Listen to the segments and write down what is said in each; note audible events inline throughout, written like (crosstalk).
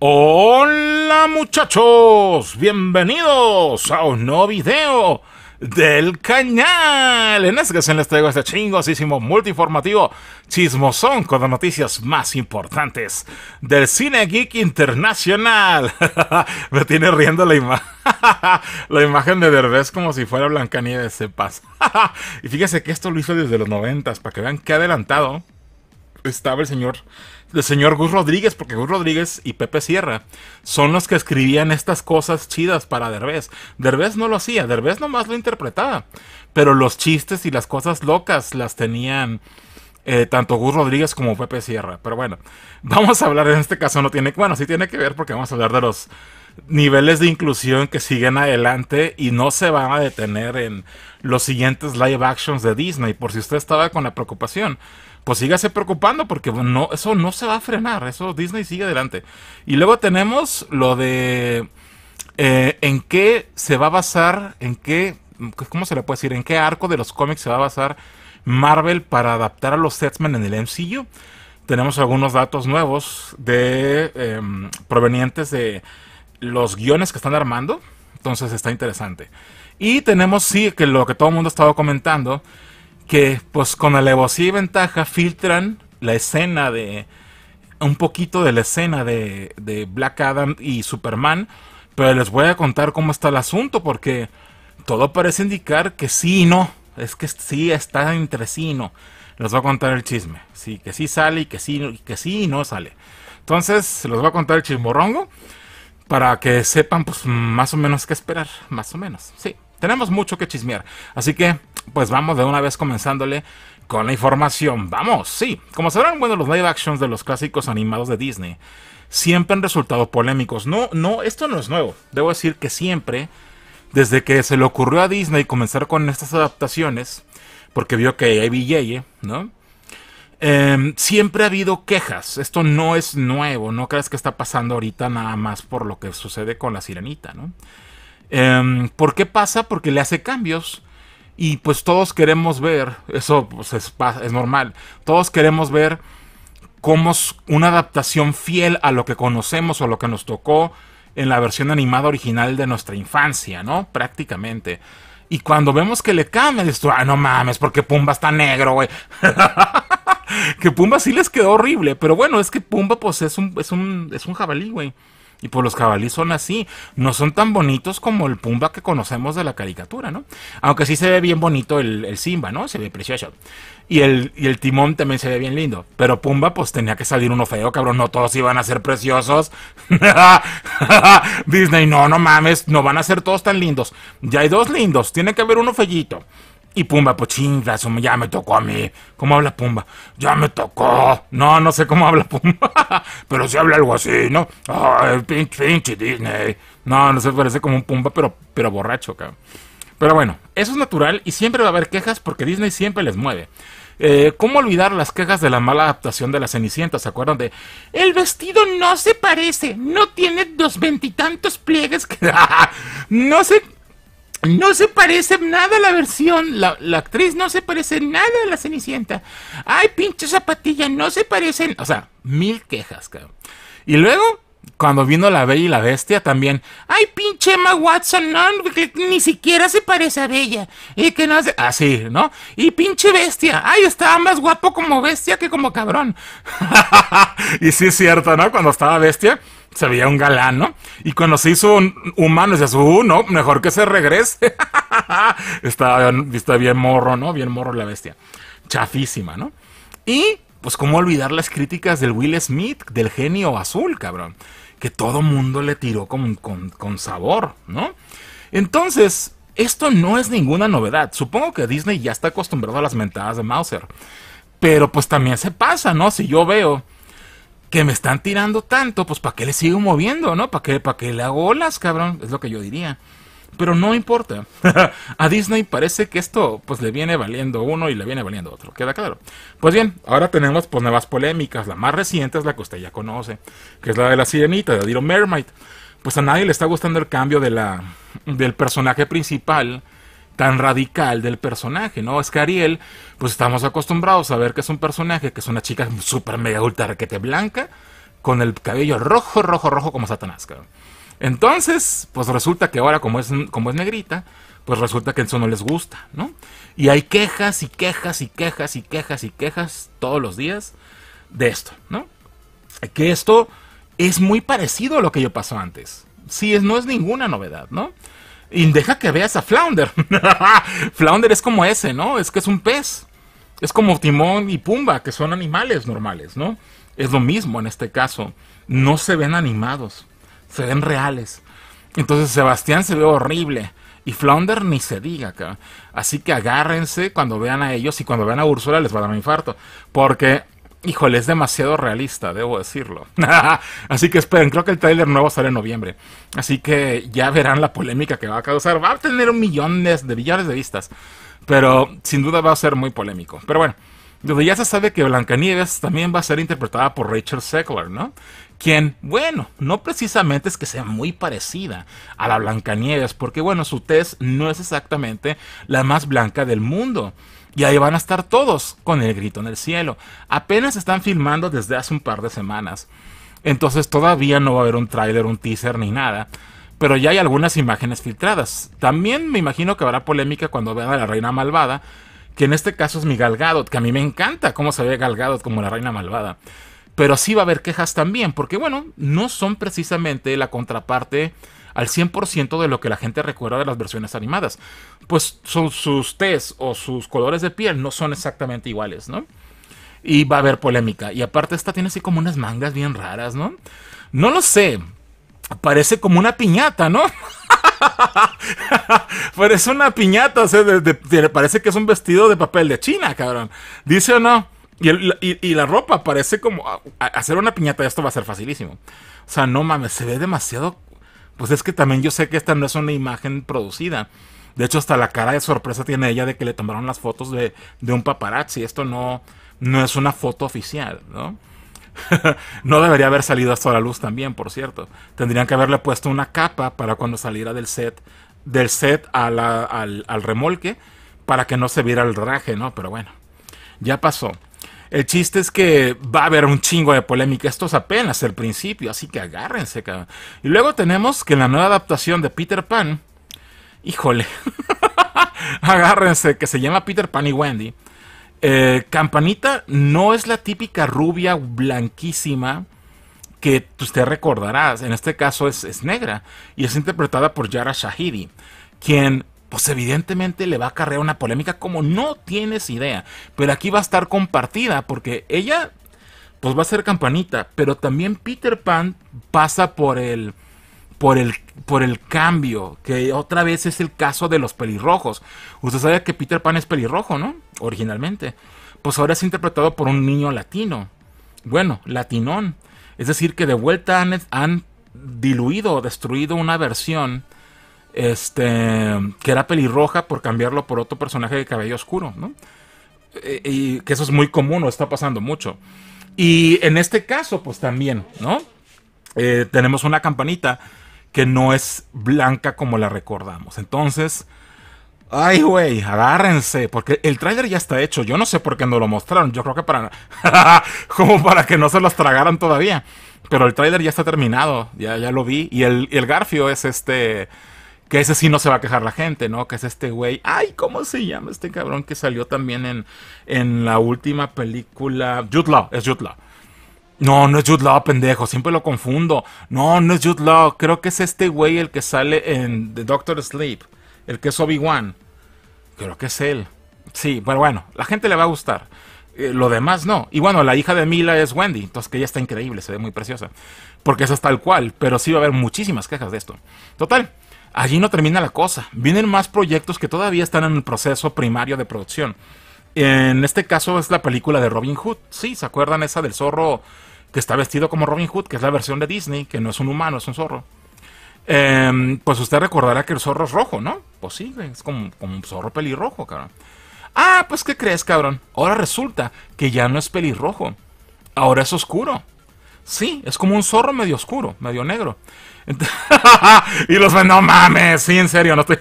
Hola muchachos, bienvenidos a un nuevo video del canal En este que les traigo este chingosísimo multiformativo Chismosón con las noticias más importantes del cine geek internacional. (laughs) Me tiene riendo la imagen. (laughs) la imagen de Derbez como si fuera Blancanieves, pasa. (laughs) y fíjese que esto lo hizo desde los noventas, para que vean qué adelantado estaba el señor el señor Gus Rodríguez, porque Gus Rodríguez y Pepe Sierra son los que escribían estas cosas chidas para Derbez. Derbez no lo hacía, Derbez nomás lo interpretaba, pero los chistes y las cosas locas las tenían eh, tanto Gus Rodríguez como Pepe Sierra. Pero bueno, (laughs) vamos a hablar en este caso, no tiene, bueno, sí tiene que ver porque vamos a hablar de los niveles de inclusión que siguen adelante y no se van a detener en los siguientes live actions de Disney. Por si usted estaba con la preocupación, pues sígase preocupando porque eso no se va a frenar, eso Disney sigue adelante. Y luego tenemos lo de eh, en qué se va a basar, en qué, ¿cómo se le puede decir? ¿En qué arco de los cómics se va a basar Marvel para adaptar a los Setsman en el MCU. Tenemos algunos datos nuevos de em, provenientes de los guiones que están armando. Entonces está interesante. Y tenemos, sí, que lo que todo el mundo estaba comentando, que pues con alevosía y ventaja filtran la escena de... un poquito de la escena de, de Black Adam y Superman. Pero les voy a contar cómo está el asunto porque todo parece indicar que sí y no es que sí está entre sí no. Les voy a contar el chisme. Sí, que sí sale y que sí, que sí no sale. Entonces, les voy a contar el chismorrongo para que sepan, pues, más o menos qué esperar. Más o menos, sí. Tenemos mucho que chismear. Así que, pues, vamos de una vez comenzándole con la información. ¡Vamos! Sí. Como sabrán, bueno, los live actions de los clásicos animados de Disney siempre han resultado polémicos. No, no, esto no es nuevo. Debo decir que siempre desde que se le ocurrió a Disney comenzar con estas adaptaciones, porque vio que hay e, ¿no? Em, siempre ha habido quejas. Esto no es nuevo. No creas que está pasando ahorita nada más por lo que sucede con la sirenita, ¿no? Em, ¿Por qué pasa? Porque le hace cambios. Y pues todos queremos ver, eso pues, es, normal, todos queremos ver cómo una adaptación fiel a lo que conocemos o a lo que nos tocó en la versión animada original de nuestra infancia, ¿no? Prácticamente. Y cuando vemos que le cambia, esto, tú, ah, no mames, porque Pumba está negro, güey. (laughs) que Pumba sí les quedó horrible, pero bueno, es que Pumba pues es un, es un, es jabalí, güey. Y pues los jabalíes son así, no son tan bonitos como el Pumba que conocemos de la caricatura, ¿no? Aunque sí se ve bien bonito el Simba, ¿no? Se ve precioso. Y el, timón también se ve bien lindo. Pero Pumba, pues tenía que salir uno feo, cabrón. No todos iban a ser preciosos. (laughs) Disney, no, no mames. No van a ser todos tan lindos. Ya hay dos lindos. Tiene que haber uno fellito. Y Pumba, pues chingas, ya me tocó a mí. ¿Cómo habla Pumba? Ya me tocó. No, no sé cómo habla Pumba. (laughs) Pero si habla algo así, ¿no? Ay, pinche, pinche Disney. No, no se parece como un Pumba, pero, pero borracho, cabrón. Pero bueno, eso es natural y siempre va a haber quejas porque Disney siempre les mueve. Eh, ¿Cómo olvidar las quejas de la mala adaptación de la Cenicienta? ¿Se acuerdan de? El vestido no se parece, no tiene dos veintitantos pliegues (laughs) no se... No se parece nada a la versión, la, actriz no se parece nada a la Cenicienta. Ay, pinche zapatilla, no se parecen. O sea, mil quejas, cabrón. Y luego, cuando vino la Bella y la Bestia también. Ay, pinche Emma Watson, no, que ni siquiera se parece a Bella. Y que no hace. Así, ¿no? Y pinche Bestia. Ay, estaba más guapo como Bestia que como cabrón. (laughs) y sí es cierto, ¿no? Cuando estaba Bestia. Se veía un galán, ¿no? Y cuando se hizo un humano, decías, uh, no, mejor que se regrese. (laughs) Estaba está bien morro, ¿no? Bien morro la bestia. Chafísima, ¿no? Y pues cómo olvidar las críticas del Will Smith, del genio azul, cabrón, que todo mundo le tiró con, con, sabor, ¿no? Entonces, esto no es ninguna novedad. Supongo que Disney ya está acostumbrado a las mentadas de Mauser. Pero pues también se pasa, ¿no? Si yo veo que me están tirando tanto, pues ¿para qué le sigo moviendo, no? ¿Para qué, ¿Para qué le hago olas, cabrón? Es lo que yo diría. Pero no importa. (laughs) a Disney parece que esto pues le viene valiendo uno y le viene valiendo otro. ¿Queda claro? Pues bien, ahora tenemos pues nuevas polémicas. La más reciente es la que usted ya conoce, que es la de la sirenita, de Little Mermaid. Pues a nadie le está gustando el cambio de la, del personaje principal tan radical del personaje, ¿no? Es que Ariel, pues estamos acostumbrados a ver que es un personaje que es una chica super mega ultra requete blanca, con el cabello rojo, rojo, rojo como Satanás, cabrón. Entonces, pues resulta que ahora como es, como es negrita, pues resulta que eso no les gusta, ¿no? Y hay quejas y quejas y quejas y quejas y quejas todos los días de esto, ¿no? Que esto es muy parecido a lo que yo pasó antes. Sí, no es ninguna novedad, ¿no? Y deja que veas a Flounder. (laughs) Flounder es como ese, ¿no? Es que es un pez. Es como Timón y Pumba, que son animales normales, ¿no? Es lo mismo en este caso. No se ven animados se ven reales. Entonces Sebastián se ve horrible. Y Flounder ni se diga, Así que agárrense cuando vean a ellos y cuando vean a Úrsula les va a dar un infarto. Porque, híjole, es demasiado realista, debo decirlo. (laughs) Así que esperen, creo que el trailer nuevo sale en noviembre. Así que ya verán la polémica que va a causar. Va a tener millones de billones de vistas. Pero sin duda va a ser muy polémico. Pero bueno donde ya se sabe que Blancanieves también va a ser interpretada por Rachel Seckler ¿no? Quien, bueno, no precisamente es que sea muy parecida a la Blancanieves, porque bueno, su tez no es exactamente la más blanca del mundo. Y ahí van a estar todos con el grito en el cielo. Apenas están filmando desde hace un par de semanas. Entonces todavía no va a haber un tráiler, un teaser ni nada. Pero ya hay algunas imágenes filtradas. También me imagino que habrá polémica cuando vean a la reina malvada, que en este caso es mi Gal que a mí me encanta cómo se ve Gal como la reina malvada. Pero así va a haber quejas también, porque bueno, no son precisamente la contraparte al 100% de lo que la gente recuerda de las versiones animadas. Pues son sus tés o sus colores de piel no son exactamente iguales, ¿no? Y va a haber polémica. Y aparte esta tiene así como unas mangas bien raras, ¿no? No lo sé, parece como una piñata, ¿no? (laughs) parece una piñata, o sea, parece que es un vestido de papel de China, cabrón. ¿Dice o no? Y, la ropa parece como... hacer una piñata esto va a ser facilísimo. O sea, no mames, se ve demasiado... Pues es que también yo sé que esta no es una imagen producida. De hecho, hasta la cara de sorpresa tiene ella de que le tomaron las fotos de, de un paparazzi. Esto no, no es una foto oficial, ¿no? (laughs) no debería haber salido hasta la luz también, por cierto. Tendrían que haberle puesto una capa para cuando saliera del set, del set al, al, remolque, para que no se viera el raje, ¿no? Pero bueno, ya pasó. El chiste es que va a haber un chingo de polémica. Esto es apenas el principio, así que agárrense, cabrón. Y luego tenemos que en la nueva adaptación de Peter Pan, híjole, (laughs) agárrense, que se llama Peter Pan y Wendy eh, campanita no es la típica rubia blanquísima que usted pues, recordará. En este caso es, es negra y es interpretada por Yara Shahidi, quien pues evidentemente le va a acarrear una polémica como no tienes idea. Pero aquí va a estar compartida porque ella pues va a ser campanita, pero también Peter Pan pasa por el por el, por el cambio, que otra vez es el caso de los pelirrojos. Usted sabe que Peter Pan es pelirrojo, ¿no? Originalmente. Pues ahora es interpretado por un niño latino. Bueno, latinón. Es decir, que de vuelta han, ...diluido o destruido una versión este, que era pelirroja por cambiarlo por otro personaje de cabello oscuro, ¿no? E, y, que eso es muy común, o está pasando mucho. Y en este caso, pues también, ¿no? Eh, tenemos una campanita que no es blanca como la recordamos. Entonces, ay, güey, agárrense, porque el trailer ya está hecho. Yo no sé por qué no lo mostraron. Yo creo que para. (laughs) como para que no se los tragaran todavía. Pero el trailer ya está terminado, ya, ya lo vi. Y el, Garfio es este. Que ese sí no se va a quejar la gente, ¿no? Que es este güey. Ay, ¿cómo se llama este cabrón que salió también en, en la última película? Jutla, es Jutla no, no es Jude Law, pendejo, siempre lo confundo. No, no es Jude Law, creo que es este güey el que sale en The Doctor Sleep, el que es Obi-Wan. Creo que es él. Sí, pero bueno, la gente le va a gustar. Eh, lo demás no. Y bueno, la hija de Mila es Wendy, entonces que ella está increíble, se ve muy preciosa. Porque eso es tal cual, pero sí va a haber muchísimas quejas de esto. Total, allí no termina la cosa. Vienen más proyectos que todavía están en el proceso primario de producción. En este caso es la película de Robin Hood. Sí, ¿se acuerdan esa del zorro que está vestido como Robin Hood, que es la versión de Disney, que no es un humano, es un zorro. Em, pues usted recordará que el zorro es rojo, ¿no? Pues sí, es como, un zorro pelirrojo, cabrón. Ah, pues ¿qué crees, cabrón? Ahora resulta que ya no es pelirrojo. Ahora es oscuro. Sí, es como un zorro medio oscuro, medio negro. (laughs) y los no mames, sí, en serio, no estoy,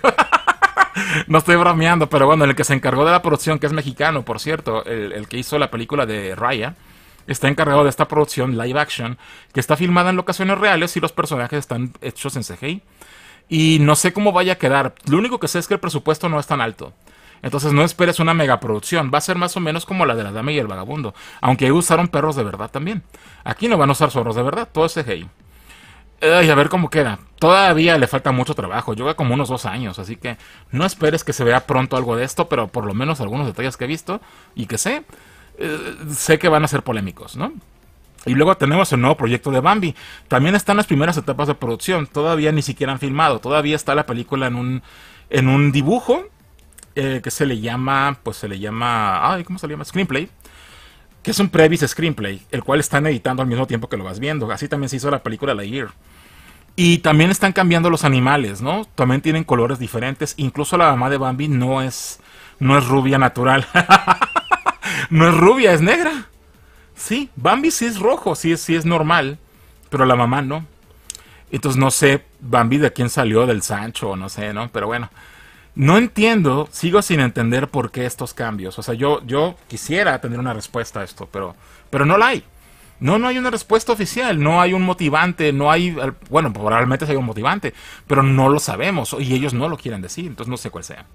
(laughs) no estoy bromeando, pero bueno, el que se encargó de la producción, que es mexicano, por cierto, el que hizo la película de Raya, está encargado de esta producción live action que está filmada en locaciones reales y los personajes están hechos en CGI. Y no sé cómo vaya a quedar. Lo único que sé es que el presupuesto no es tan alto. Entonces no esperes una megaproducción. Va a ser más o menos como la de la dama y el vagabundo. Aunque usaron perros de verdad también. Aquí no van a usar zorros de verdad. Todo es CGI. y a ver cómo queda. Todavía le falta mucho trabajo. Lleva como unos dos años. Así que no esperes que se vea pronto algo de esto. Pero por lo menos algunos detalles que he visto y que sé eh, sé que van a ser polémicos, ¿no? Y luego tenemos el nuevo proyecto de Bambi. También están las primeras etapas de producción. Todavía ni siquiera han filmado. Todavía está la película en un, en un dibujo eh, que se le llama, pues se le llama, ay, ¿cómo se le llama? Screenplay. Que es un previs screenplay, el cual están editando al mismo tiempo que lo vas viendo. Así también se hizo la película La Year. Y también están cambiando los animales, ¿no? También tienen colores diferentes. Incluso la mamá de Bambi no es, no es rubia natural. (laughs) no es rubia, es negra. Sí, Bambi sí es rojo, sí, sí es normal, pero la mamá no. Entonces no sé, Bambi de quién salió, del Sancho, no sé, ¿no? Pero bueno, no entiendo, sigo sin entender por qué estos cambios. O sea, yo, yo quisiera tener una respuesta a esto, pero, pero no la hay. No, no hay una respuesta oficial, no hay un motivante, no hay, bueno, probablemente sea un motivante, pero no lo sabemos y ellos no lo quieren decir, entonces no sé cuál sea.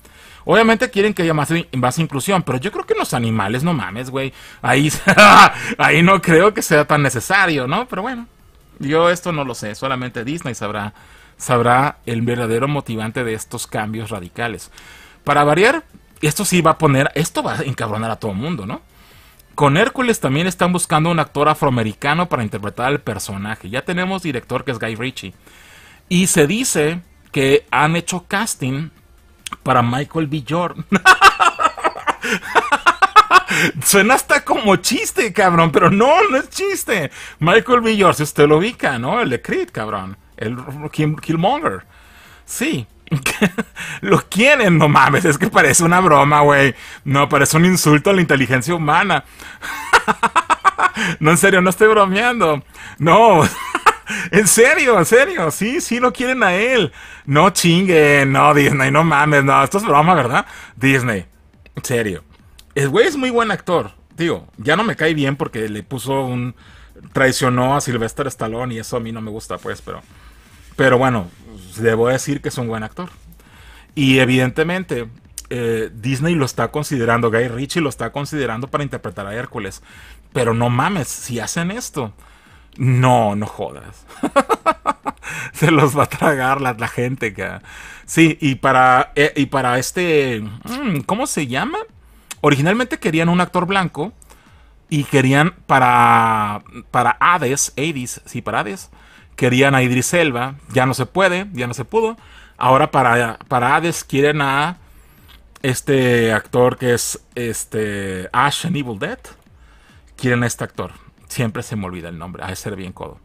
Obviamente quieren que haya más, inclusión, pero yo creo que los animales, no mames, güey. Ahí, (laughs) ahí no creo que sea tan necesario, ¿no? Pero bueno, yo esto no lo sé, solamente Disney sabrá, sabrá el verdadero motivante de estos cambios radicales. Para variar, esto sí va a poner, esto va a encabronar a todo el mundo, ¿no? Con Hércules también están buscando un actor afroamericano para interpretar al personaje. Ya tenemos director que es Guy Ritchie. Y se dice que han hecho casting para Michael B. Jordan. (laughs) Suena hasta como chiste, cabrón, pero no, no es chiste. Michael B. Jordan, si usted lo ubica, ¿no? El de Creed, cabrón. El Killmonger. Sí. (laughs) lo quieren, no mames, es que parece una broma, güey. No, parece un insulto a la inteligencia humana. (laughs) no, en serio, no estoy bromeando. No. (laughs) En serio, en serio, sí, sí lo quieren a él. No chinguen, no Disney, no mames, no, esto es broma, ¿verdad? Disney, en serio. El güey es muy buen actor, digo, ya no me cae bien porque le puso un... traicionó a Sylvester Stallone y eso a mí no me gusta, pues, pero... Pero bueno, debo decir que es un buen actor. Y evidentemente, eh, Disney lo está considerando, Guy Ritchie lo está considerando para interpretar a Hércules. Pero no mames, si hacen esto, no, no jodas. (laughs) Se los va a tragar la, gente. Que... Sí, y para, eh, y para este... Mm, ¿Cómo se llama? Originalmente querían un actor blanco y querían para, para Hades, sí, para Hades, querían a Idris Elba. Ya no se puede, ya no se pudo. Ahora para, para Hades quieren a este actor que es este Ash and Evil Dead. Quieren a este actor. Siempre se me olvida el nombre. A ser bien codo.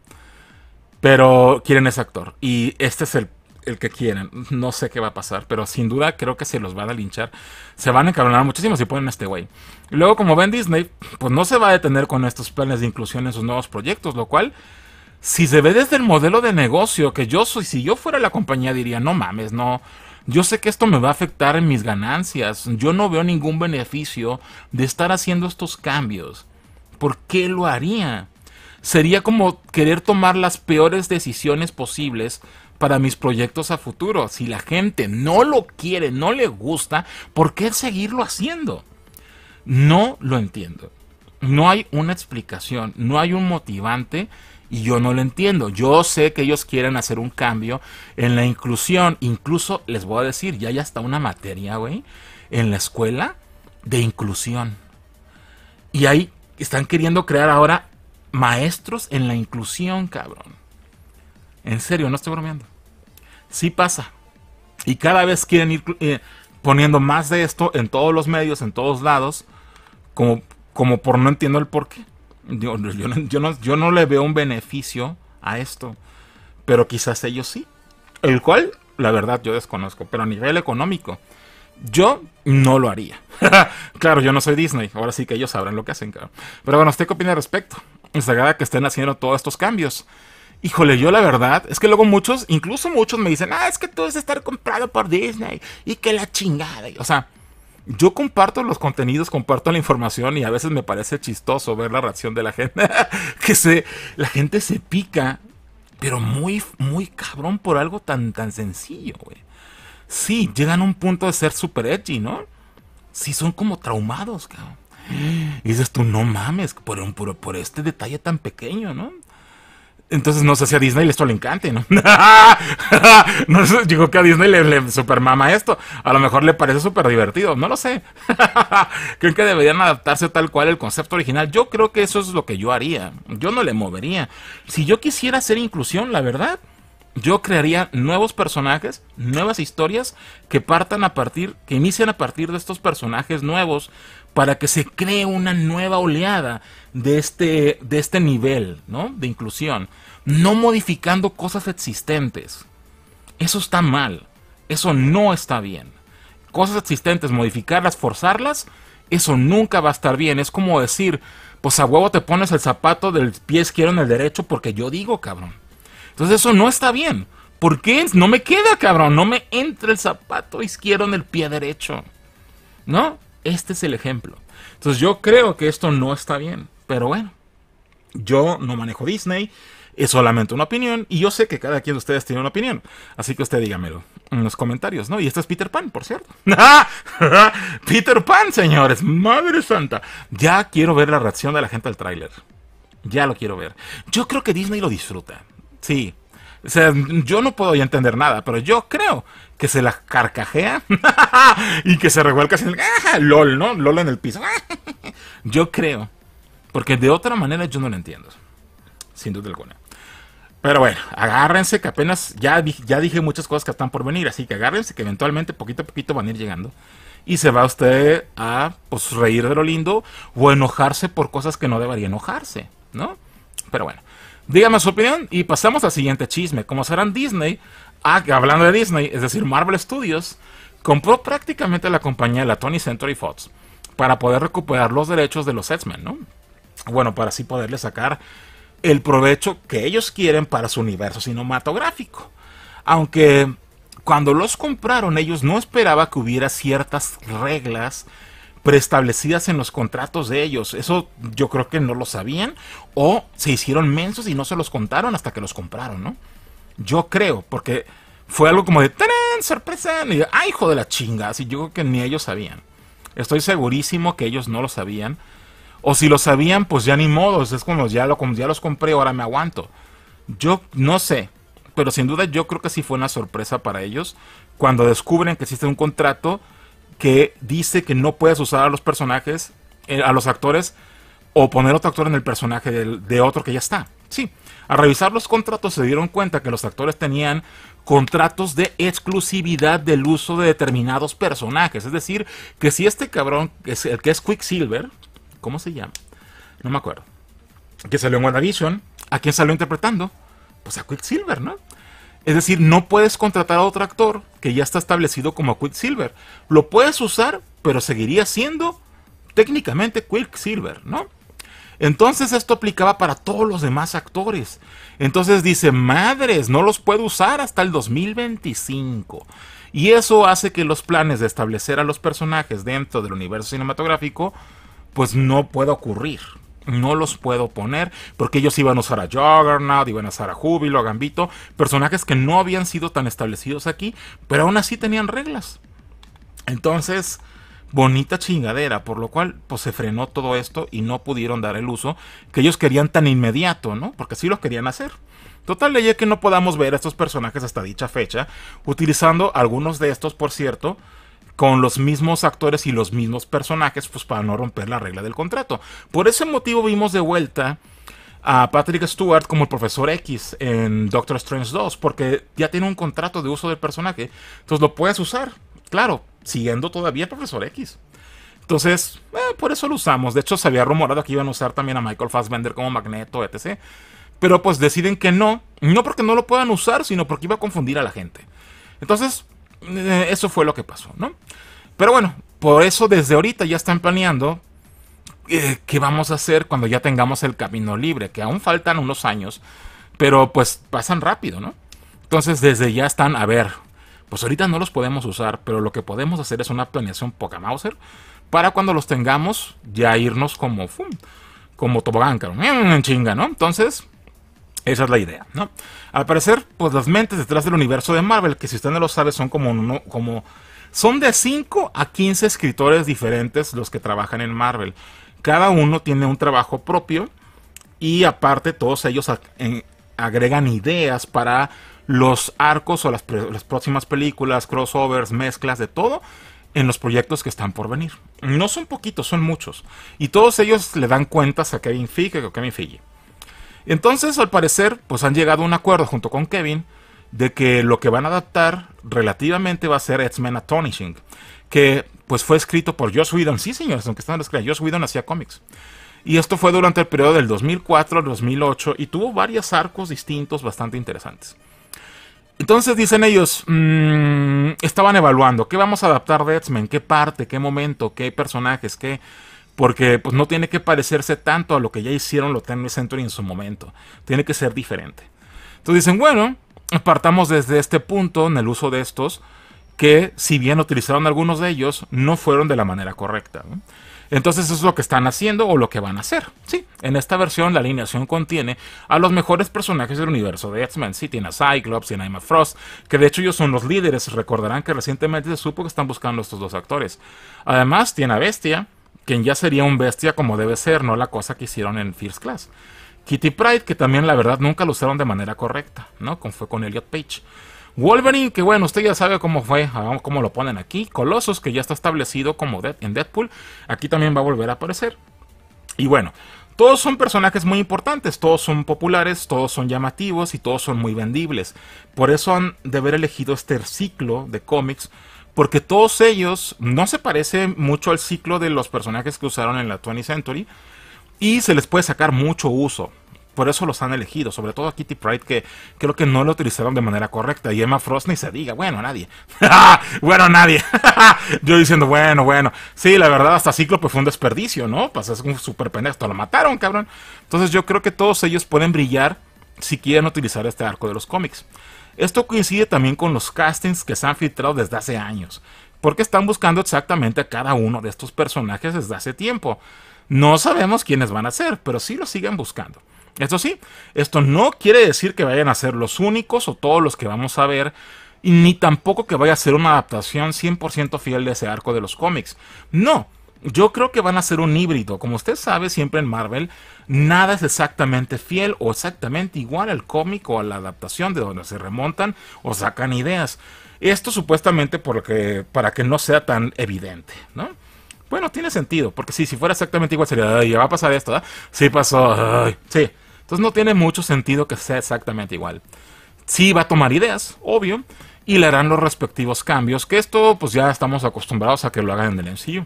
Pero quieren ese actor. Y este es el, el, que quieren. No sé qué va a pasar. Pero sin duda creo que se los van a linchar. Se van a encabronar muchísimo si ponen a este güey. luego, como ven Disney, pues no se va a detener con estos planes de inclusión en sus nuevos proyectos. Lo cual, si se ve desde el modelo de negocio que yo soy, si yo fuera la compañía diría, no mames, no. Yo sé que esto me va a afectar en mis ganancias. Yo no veo ningún beneficio de estar haciendo estos cambios. ¿Por qué lo haría? Sería como querer tomar las peores decisiones posibles para mis proyectos a futuro. Si la gente no lo quiere, no le gusta, ¿por qué seguirlo haciendo? No lo entiendo. No hay una explicación, no hay un motivante y yo no lo entiendo. Yo sé que ellos quieren hacer un cambio en la inclusión. Incluso les voy a decir, ya hay hasta una materia, güey, en la escuela de inclusión. Y hay están queriendo crear ahora maestros en la inclusión, cabrón. En serio, no estoy bromeando. Sí pasa. Y cada vez quieren ir eh, poniendo más de esto en todos los medios, en todos lados, como, como por no entiendo el por qué. yo, no, yo no le veo un beneficio a esto, pero quizás ellos sí. El cual, la verdad, yo desconozco, pero a nivel económico yo no lo haría. (laughs) claro, yo no soy Disney. Ahora sí que ellos sabrán lo que hacen, cabrón. Pero bueno, ¿usted qué opina al respecto? Me agrada que estén haciendo todos estos cambios? Híjole, yo la verdad es que luego muchos, incluso muchos me dicen, ah, es que tú debes estar comprado por Disney y que la chingada. O sea, yo comparto los contenidos, comparto la información y a veces me parece chistoso ver la reacción de la gente. (laughs) que se, la gente se pica, pero muy, muy cabrón por algo tan, tan sencillo, güey sí, llegan a un punto de ser super edgy, ¿no? Sí, son como traumados, cabrón. Y dices tú, no mames, por, un, por, por este detalle tan pequeño, ¿no? Entonces, no sé si a Disney esto le encante, ¿no? (laughs) no sé, digo que a Disney le, super mama esto. A lo mejor le parece súper divertido, no lo sé. (laughs) creo que deberían adaptarse tal cual el concepto original. Yo creo que eso es lo que yo haría. Yo no le movería. Si yo quisiera hacer inclusión, la verdad, yo crearía nuevos personajes, nuevas historias que partan a partir, que inician a partir de estos personajes nuevos para que se cree una nueva oleada de este, de este nivel, ¿no? De inclusión. No modificando cosas existentes. Eso está mal. Eso no está bien. Cosas existentes, modificarlas, forzarlas, eso nunca va a estar bien. Es como decir, pues a huevo te pones el zapato del pie izquierdo en el derecho porque yo digo, cabrón. Entonces eso no está bien. ¿Por qué? No me queda, cabrón. No me entra el zapato izquierdo en el pie derecho. ¿No? Este es el ejemplo. Entonces yo creo que esto no está bien. Pero bueno, yo no manejo Disney. Es solamente una opinión. Y yo sé que cada quien de ustedes tiene una opinión. Así que usted dígamelo en los comentarios, ¿no? Y este es Peter Pan, por cierto. (laughs) Peter Pan, señores. Madre santa. Ya quiero ver la reacción de la gente al tráiler. Ya lo quiero ver. Yo creo que Disney lo disfruta. Sí. O sea, yo no puedo entender nada, pero yo creo que se la carcajea (laughs) y que se revuelca así, ¡ah! LOL, ¿no? LOL en el piso. (laughs) yo creo. Porque de otra manera yo no lo entiendo. Sin duda alguna. Pero bueno, agárrense que apenas ya, ya dije muchas cosas que están por venir, así que agárrense que eventualmente poquito a poquito van a ir llegando. Y se va usted a pues, reír de lo lindo o enojarse por cosas que no debería enojarse, ¿no? Pero bueno, Dígame su opinión y pasamos al siguiente chisme. Como serán Disney, ah, hablando de Disney, es decir, Marvel Studios, compró prácticamente la compañía de la Tony Century Fox para poder recuperar los derechos de los X-Men, ¿no? Bueno, para así poderle sacar el provecho que ellos quieren para su universo cinematográfico. Aunque cuando los compraron ellos no esperaba que hubiera ciertas reglas preestablecidas en los contratos de ellos. Eso yo creo que no lo sabían o se hicieron mensos y no se los contaron hasta que los compraron, ¿no? Yo creo, porque fue algo como de ¡Tarán! ¡Sorpresa! Y, ¡Ay, hijo de la chinga! Así yo creo que ni ellos sabían. Estoy segurísimo que ellos no lo sabían. O si lo sabían, pues ya ni modo. Es como ya, lo, ya los compré, ahora me aguanto. Yo no sé. Pero sin duda yo creo que sí fue una sorpresa para ellos. Cuando descubren que existe un contrato que dice que no puedes usar a los personajes, eh, a los actores, o poner otro actor en el personaje de, otro que ya está. Sí, al revisar los contratos se dieron cuenta que los actores tenían contratos de exclusividad del uso de determinados personajes. Es decir, que si este cabrón, es el que es Quicksilver, ¿cómo se llama? No me acuerdo. Que salió en WandaVision, ¿a quién salió interpretando? Pues a Quicksilver, ¿no? Es decir, no puedes contratar a otro actor que ya está establecido como Quicksilver. Lo puedes usar, pero seguiría siendo técnicamente Quicksilver, ¿no? Entonces esto aplicaba para todos los demás actores. Entonces dice, madres, no los puedo usar hasta el 2025. Y eso hace que los planes de establecer a los personajes dentro del universo cinematográfico, pues no pueda ocurrir, no los puedo poner porque ellos iban a usar a Juggernaut, iban a usar a Júbilo, a Gambito, personajes que no habían sido tan establecidos aquí, pero aún así tenían reglas. Entonces, bonita chingadera, por lo cual pues se frenó todo esto y no pudieron dar el uso que ellos querían tan inmediato, ¿no? Porque sí lo querían hacer. Total ley que no podamos ver a estos personajes hasta dicha fecha, utilizando algunos de estos, por cierto, con los mismos actores y los mismos personajes, pues para no romper la regla del contrato. Por ese motivo vimos de vuelta a Patrick Stewart como el profesor X en Doctor Strange 2, porque ya tiene un contrato de uso del personaje, entonces lo puedes usar, claro, siguiendo todavía el profesor X. Entonces, eh, por eso lo usamos. De hecho, se había rumorado que iban a usar también a Michael Fassbender como Magneto, etc. Pero pues deciden que no, no porque no lo puedan usar, sino porque iba a confundir a la gente. Entonces, eh, eso fue lo que pasó, ¿no? Pero bueno, por eso desde ahorita ya están planeando eh, qué vamos a hacer cuando ya tengamos el camino libre, que aún faltan unos años, pero pues pasan rápido, ¿no? Entonces desde ya están, a ver, pues ahorita no los podemos usar, pero lo que podemos hacer es una planeación poca Mauser para cuando los tengamos ya irnos como, como tobogán, en chinga, ¿no? Entonces, esa es la idea, ¿no? Al parecer, pues las mentes detrás del universo de Marvel, que si usted no lo sabe, son como, como son de 5 a 15 escritores diferentes los que trabajan en Marvel. Cada uno tiene un trabajo propio y aparte todos ellos agregan ideas para los arcos o las, las próximas películas, crossovers, mezclas de todo en los proyectos que están por venir. No son poquitos, son muchos. Y todos ellos le dan cuentas a Kevin Feige o Kevin Feige. Entonces, al parecer, pues han llegado a un acuerdo junto con Kevin de que lo que van a adaptar relativamente va a ser X-Men Atonishing, que pues fue escrito por Joss Whedon. Sí, señores, aunque están los Joss Whedon hacía cómics. Y esto fue durante el periodo del 2004 al 2008 y tuvo varios arcos distintos bastante interesantes. Entonces dicen ellos, mm, estaban evaluando, ¿qué vamos a adaptar de X-Men? ¿Qué parte? ¿Qué momento? ¿Qué personajes? ¿Qué porque pues no tiene que parecerse tanto a lo que ya hicieron los Time Century en su momento, tiene que ser diferente. Entonces dicen, bueno, partamos desde este punto en el uso de estos, que si bien utilizaron algunos de ellos, no fueron de la manera correcta. Entonces eso es lo que están haciendo o lo que van a hacer. Sí, en esta versión la alineación contiene a los mejores personajes del universo de X-Men. Sí, tiene a Cyclops, y a Emma Frost, que de hecho ellos son los líderes. Recordarán que recientemente se supo que están buscando estos dos actores. Además tiene a Bestia, quien ya sería un bestia como debe ser, no la cosa que hicieron en First Class. Kitty Pride, que también la verdad nunca lo usaron de manera correcta, ¿no? Como fue con Elliot Page. Wolverine, que bueno, usted ya sabe cómo fue, ah, cómo lo ponen aquí. Colossus, que ya está establecido como en Deadpool. Aquí también va a volver a aparecer. Y bueno, todos son personajes muy importantes, todos son populares, todos son llamativos y todos son muy vendibles. Por eso han de haber elegido este ciclo de cómics porque todos ellos no se parecen mucho al ciclo de los personajes que usaron en la 20th Century y se les puede sacar mucho uso. Por eso los han elegido, sobre todo a Kitty Pride, que creo que no lo utilizaron de manera correcta. Y Emma Frost ni se diga, bueno, nadie. (laughs) bueno, nadie. (laughs) Yo diciendo, bueno, bueno. Sí, la verdad, hasta Ciclo pues, fue un desperdicio, ¿no? Pues es un super pendejo, lo mataron, cabrón. Entonces yo creo que todos ellos pueden brillar si quieren utilizar este arco de los cómics. Esto coincide también con los castings que se han filtrado desde hace años, porque están buscando exactamente a cada uno de estos personajes desde hace tiempo. No sabemos quiénes van a ser, pero sí lo siguen buscando. Esto sí, esto no quiere decir que vayan a ser los únicos o todos los que vamos a ver, ni tampoco que vaya a ser una adaptación 100% fiel de ese arco de los cómics. No, yo creo que van a ser un híbrido. Como usted sabe, siempre en Marvel, nada es exactamente fiel o exactamente igual al cómic o a la adaptación de donde se remontan o sacan ideas. Esto supuestamente porque, para que no sea tan evidente, ¿no? Bueno, tiene sentido, porque si fuera exactamente igual sería, ay, va a pasar esto, ¿verdad? Sí pasó, sí. Entonces no tiene mucho sentido que sea exactamente igual. Sí va a tomar ideas, obvio, y le harán los respectivos cambios, que esto pues ya estamos acostumbrados a que lo hagan en el MCU.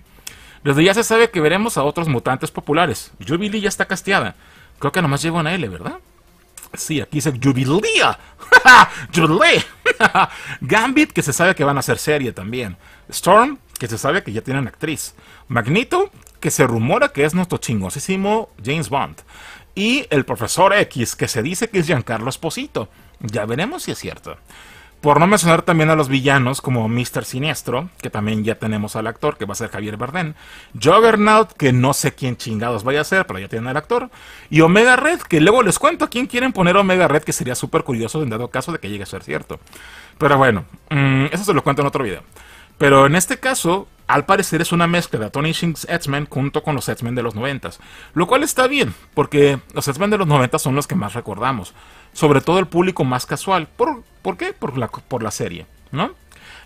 Desde ya se sabe que veremos a otros mutantes populares. Jubilee ya está casteada. Creo que nomás llegó una L, ¿verdad? Sí, aquí dice Jubilee. (laughs) Jubilee. (laughs) Gambit, que se sabe que van a hacer serie también. Storm, que se sabe que ya tienen actriz. Magneto, que se rumora que es nuestro chingosísimo James Bond. Y el profesor X, que se dice que es Giancarlo Esposito. Ya veremos si es cierto. Por no mencionar también a los villanos como Mr. Siniestro, que también ya tenemos al actor, que va a ser Javier Bardem, Juggernaut, que no sé quién chingados vaya a ser, pero ya tienen al actor, y Omega Red, que luego les cuento a quién quieren poner Omega Red, que sería súper curioso en dado caso de que llegue a ser cierto. Pero bueno, mm, eso se lo cuento en otro video. Pero en este caso, al parecer es una mezcla de Tony X-Men junto con los X-Men de los 90, lo cual está bien, porque los X-Men de los 90 son los que más recordamos sobre todo el público más casual. ¿Por, qué? Por la, por la serie, ¿no?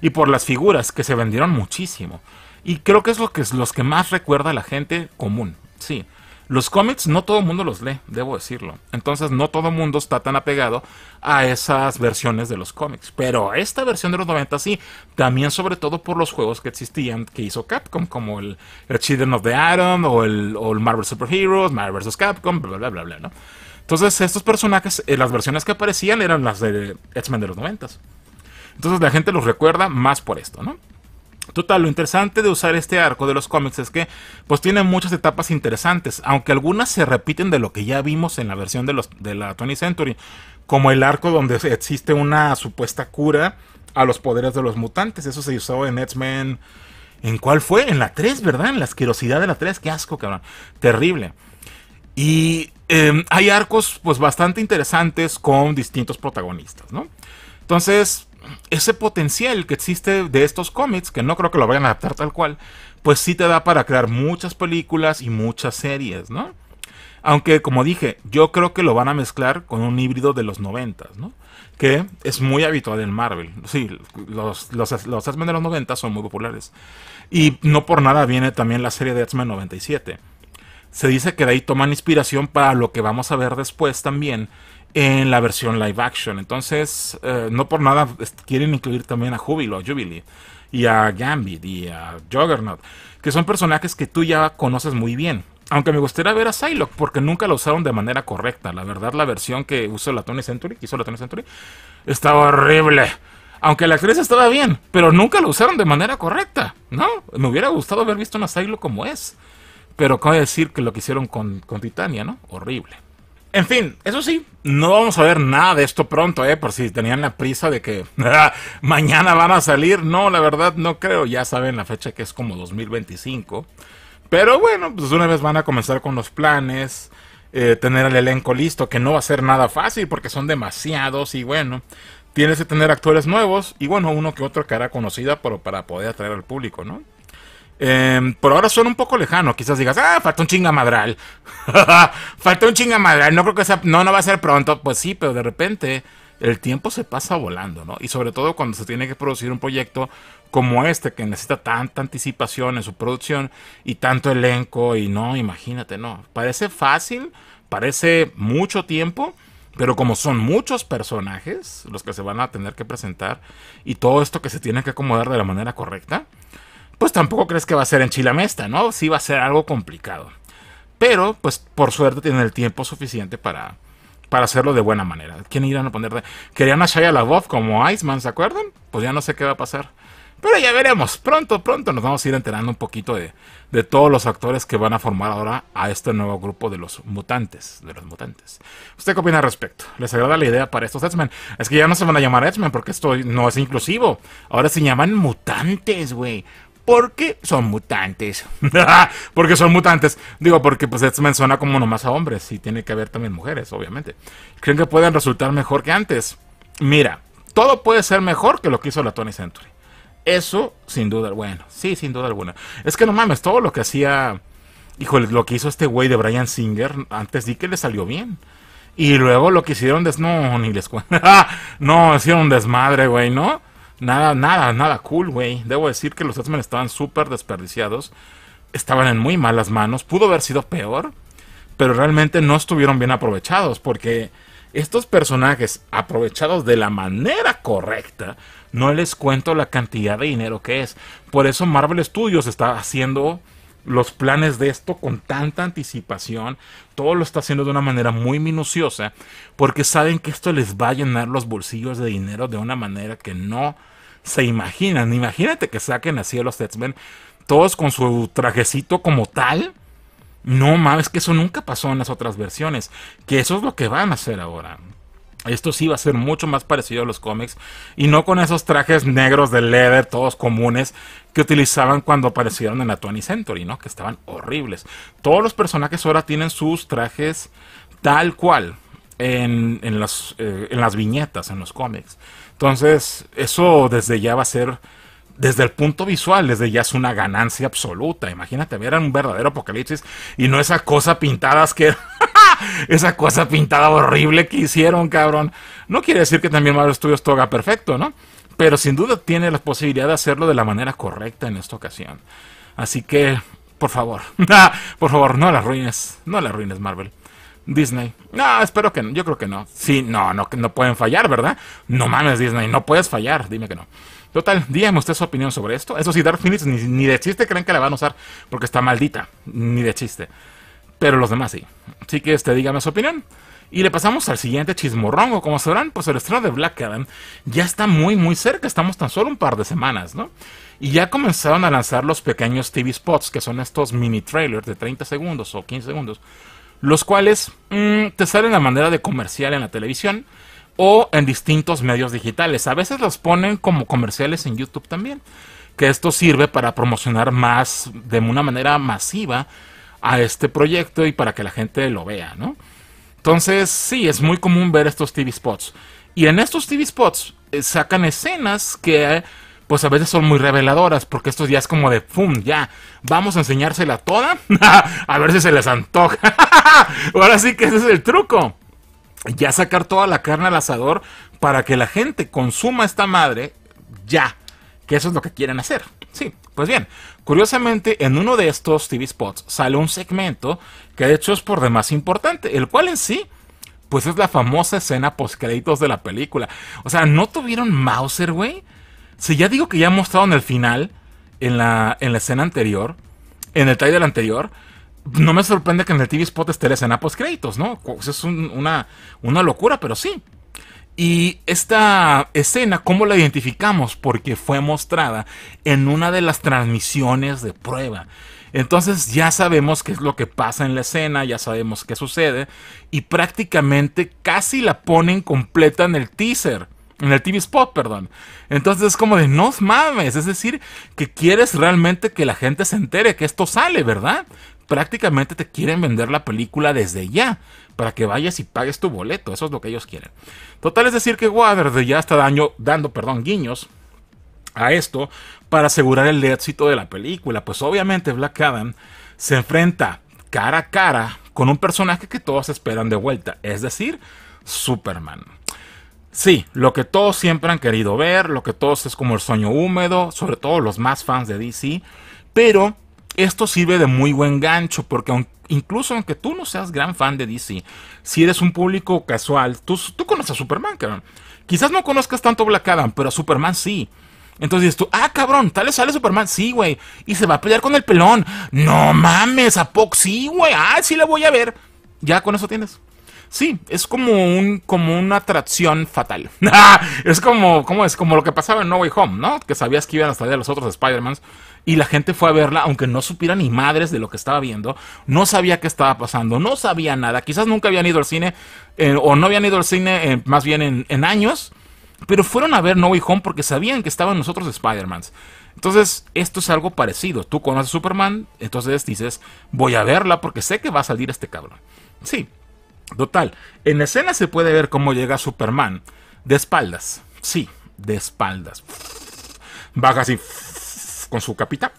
Y por las figuras que se vendieron muchísimo. Y creo que es lo que es los que más recuerda a la gente común, sí. Los cómics no todo el mundo los lee, debo decirlo. Entonces no todo el mundo está tan apegado a esas versiones de los cómics. Pero esta versión de los 90 sí, también sobre todo por los juegos que existían que hizo Capcom, como el, Children of the Atom o el, el Marvel Super Heroes, Marvel vs. Capcom, bla, bla, bla, bla, ¿no? Entonces, estos personajes, eh, las versiones que aparecían eran las de X-Men de los 90. Entonces, la gente los recuerda más por esto, ¿no? Total, lo interesante de usar este arco de los cómics es que pues tiene muchas etapas interesantes, aunque algunas se repiten de lo que ya vimos en la versión de, los, de la 20th Century, como el arco donde existe una supuesta cura a los poderes de los mutantes, eso se usó en X-Men ¿En cuál fue? En la 3, ¿verdad? En la asquerosidad de la 3, qué asco, cabrón. Terrible. Y Em, hay arcos pues bastante interesantes con distintos protagonistas, ¿no? Entonces, ese potencial que existe de estos cómics, que no creo que lo vayan a adaptar tal cual, pues sí te da para crear muchas películas y muchas series, ¿no? Aunque, como dije, yo creo que lo van a mezclar con un híbrido de los noventas, ¿no? Que es muy habitual en Marvel. Sí, los, los, X-Men de los 90 son muy populares. Y no por nada viene también la serie de X-Men 97 se dice que de ahí toman inspiración para lo que vamos a ver después también en la versión live action. Entonces, eh, no por nada quieren incluir también a Júbilo, Jubilee, y a Gambit y a Juggernaut, que son personajes que tú ya conoces muy bien. Aunque me gustaría ver a Psylocke, porque nunca lo usaron de manera correcta. La verdad, la versión que usó la Tony Century, que hizo la Tony Century, estaba horrible. Aunque la actriz estaba bien, pero nunca lo usaron de manera correcta, ¿no? Me hubiera gustado haber visto una Psylocke como es. Pero cabe decir que lo que hicieron con, Titania, ¿no? Horrible. En fin, eso sí, no vamos a ver nada de esto pronto, ¿eh? Por si tenían la prisa de que (laughs) mañana van a salir. No, la verdad no creo. Ya saben la fecha que es como 2025. Pero bueno, pues una vez van a comenzar con los planes, eh, tener el elenco listo, que no va a ser nada fácil porque son demasiados y bueno, tienes que tener actores nuevos y bueno, uno que otro que conocida, pero para poder atraer al público, ¿no? Em, por ahora suena un poco lejano. Quizás digas, ah, falta un chingamadral. (laughs) falta un chingamadral. No creo que sea, no, no va a ser pronto. Pues sí, pero de repente el tiempo se pasa volando, ¿no? Y sobre todo cuando se tiene que producir un proyecto como este, que necesita tanta anticipación en su producción y tanto elenco. Y no, imagínate, no. Parece fácil, parece mucho tiempo. Pero como son muchos personajes los que se van a tener que presentar y todo esto que se tiene que acomodar de la manera correcta, pues tampoco crees que va a ser en Chilamesta, ¿no? Sí va a ser algo complicado. Pero, pues por suerte tienen el tiempo suficiente para, para hacerlo de buena manera. ¿Quién irán a poner? De... Querían a Shaya LaBeouf como Iceman, ¿se acuerdan? Pues ya no sé qué va a pasar. Pero ya veremos, pronto, pronto nos vamos a ir enterando un poquito de, de todos los actores que van a formar ahora a este nuevo grupo de los mutantes, de los mutantes. ¿Usted qué opina al respecto? ¿Les agrada la idea para estos X-Men? Es que ya no se van a llamar X-Men porque esto no es inclusivo. Ahora se llaman mutantes, güey porque son mutantes. (laughs) porque son mutantes. Digo, porque pues menciona suena como nomás a hombres y tiene que haber también mujeres, obviamente. ¿Creen que pueden resultar mejor que antes? Mira, todo puede ser mejor que lo que hizo la Tony Century. Eso, sin duda, bueno, sí, sin duda alguna. Es que no mames, todo lo que hacía, híjole, lo que hizo este güey de Brian Singer, antes di que le salió bien. Y luego lo que hicieron, des... no, ni les cuento. (laughs) no, hicieron un desmadre, güey, ¿no? Nada, nada, nada cool, güey. Debo decir que los X-Men estaban súper desperdiciados. Estaban en muy malas manos. Pudo haber sido peor, pero realmente no estuvieron bien aprovechados porque estos personajes aprovechados de la manera correcta, no les cuento la cantidad de dinero que es. Por eso Marvel Studios está haciendo los planes de esto con tanta anticipación, todo lo está haciendo de una manera muy minuciosa, porque saben que esto les va a llenar los bolsillos de dinero de una manera que no se imaginan. Imagínate que saquen así a los x todos con su trajecito como tal. No mames, que eso nunca pasó en las otras versiones, que eso es lo que van a hacer ahora. Esto sí va a ser mucho más parecido a los cómics y no con esos trajes negros de leather todos comunes que utilizaban cuando aparecieron en la 20 Century, ¿no? Que estaban horribles. Todos los personajes ahora tienen sus trajes tal cual en, en, las, eh, en las viñetas, en los cómics. Entonces, eso desde ya va a ser desde el punto visual, desde ya es una ganancia absoluta. Imagínate, era un verdadero apocalipsis y no esa cosa pintadas que (laughs) Esa cosa pintada horrible que hicieron, cabrón. No quiere decir que también Marvel Studios toga perfecto, ¿no? Pero sin duda tiene la posibilidad de hacerlo de la manera correcta en esta ocasión. Así que, por favor, (laughs) por favor, no la arruines, no la arruines, Marvel. Disney. No, espero que no. Yo creo que no. Sí, no, no, no pueden fallar, ¿verdad? No mames, Disney, no puedes fallar. Dime que no. Total, dígame usted su opinión sobre esto. Eso sí, Dark Phoenix ni, ni de chiste creen que la van a usar porque está maldita. Ni de chiste pero los demás sí. Así que este, dígame su opinión. Y le pasamos al siguiente chismorrongo. Como sabrán, pues el estreno de Black Adam ya está muy, muy cerca. Estamos tan solo un par de semanas, ¿no? Y ya comenzaron a lanzar los pequeños TV spots, que son estos mini trailers de 30 segundos o 15 segundos, los cuales mm, te salen a manera de comercial en la televisión o en distintos medios digitales. A veces los ponen como comerciales en YouTube también, que esto sirve para promocionar más, de una manera masiva, a este proyecto y para que la gente lo vea, ¿no? Entonces, sí, es muy común ver estos TV spots. Y en estos TV spots eh, sacan escenas que pues a veces son muy reveladoras, porque estos es como de ¡fum! Ya, vamos a enseñársela toda, (laughs) a ver si se les antoja. (laughs) Ahora sí que ese es el truco. Ya sacar toda la carne al asador para que la gente consuma esta madre ya, que eso es lo que quieren hacer. Sí, pues bien, curiosamente en uno de estos TV spots sale un segmento que de hecho es por demás importante, el cual en sí pues es la famosa escena post créditos de la película. O sea, ¿no tuvieron Mauser, güey? Si ya digo que ya ha mostrado en el final en la, en la escena anterior, en el trailer anterior, no me sorprende que en el TV spot esté la escena post créditos, ¿no? Es una, una locura, pero sí. Y esta escena, ¿cómo la identificamos? Porque fue mostrada en una de las transmisiones de prueba. Entonces ya sabemos qué es lo que pasa en la escena, ya sabemos qué sucede y prácticamente casi la ponen completa en el teaser, en el TV spot, perdón. Entonces es como de no mames, es decir, que quieres realmente que la gente se entere que esto sale, ¿verdad? prácticamente te quieren vender la película desde ya, para que vayas y pagues tu boleto, eso es lo que ellos quieren. Total es decir que Warner ya está dando perdón, guiños a esto para asegurar el éxito de la película, pues obviamente Black Adam se enfrenta cara a cara con un personaje que todos esperan de vuelta, es decir, Superman. Sí, lo que todos siempre han querido ver, lo que todos es como el sueño húmedo, sobre todo los más fans de DC, pero esto sirve de muy buen gancho porque incluso aunque tú no seas gran fan de DC, si eres un público casual, tú, conoces a Superman, cabrón. Quizás no conozcas tanto Black Adam, pero a Superman sí. Entonces dices tú, ah, cabrón, tal sale Superman, sí, güey. Y se va a pelear con el pelón. No mames, a Pox, sí, güey. Ah, sí le voy a ver. Ya con eso tienes. Sí, es como un como una atracción fatal. (laughs) es como es como lo que pasaba en No Way Home, ¿no? Que sabías que iban a salir los otros Spider-Mans y la gente fue a verla aunque no supiera ni madres de lo que estaba viendo, no sabía qué estaba pasando, no sabía nada, quizás nunca habían ido al cine eh, o no habían ido al cine eh, más bien en, en, años, pero fueron a ver No Way Home porque sabían que estaban los otros Spider-Mans. Entonces, esto es algo parecido. Tú conoces a Superman, entonces dices, voy a verla porque sé que va a salir este cabrón. Sí, Total, en la escena se puede ver cómo llega Superman de espaldas. Sí, de espaldas. Baja así con su capita.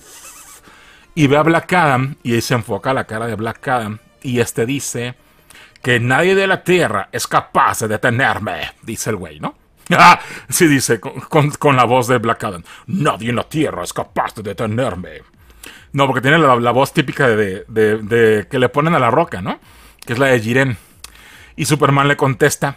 Y ve a Black Adam y se enfoca la cara de Black Adam. Y este dice que nadie de la Tierra es capaz de detenerme, dice el güey, ¿no? (laughs) sí dice con, la voz de Black Adam. Nadie en la Tierra es capaz de detenerme. No, porque tiene la, voz típica de, de, que le ponen a la roca, ¿no? Que es la de Jiren. Y Superman le contesta,